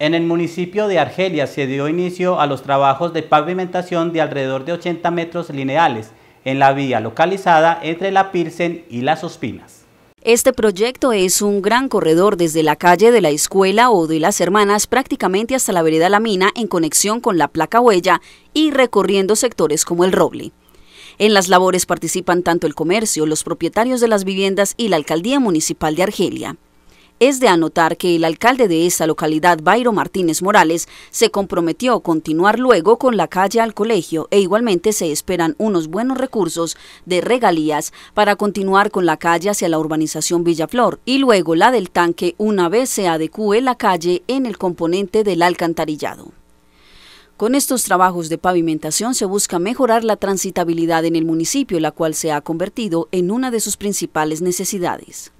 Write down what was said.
En el municipio de Argelia se dio inicio a los trabajos de pavimentación de alrededor de 80 metros lineales en la vía localizada entre la Pilsen y las Ospinas. Este proyecto es un gran corredor desde la calle de la escuela o de las hermanas prácticamente hasta la vereda La Mina en conexión con la placa huella y recorriendo sectores como el Roble. En las labores participan tanto el comercio, los propietarios de las viviendas y la alcaldía municipal de Argelia. Es de anotar que el alcalde de esa localidad, Bayro Martínez Morales, se comprometió a continuar luego con la calle al colegio e igualmente se esperan unos buenos recursos de regalías para continuar con la calle hacia la urbanización Villaflor y luego la del tanque una vez se adecue la calle en el componente del alcantarillado. Con estos trabajos de pavimentación se busca mejorar la transitabilidad en el municipio, la cual se ha convertido en una de sus principales necesidades.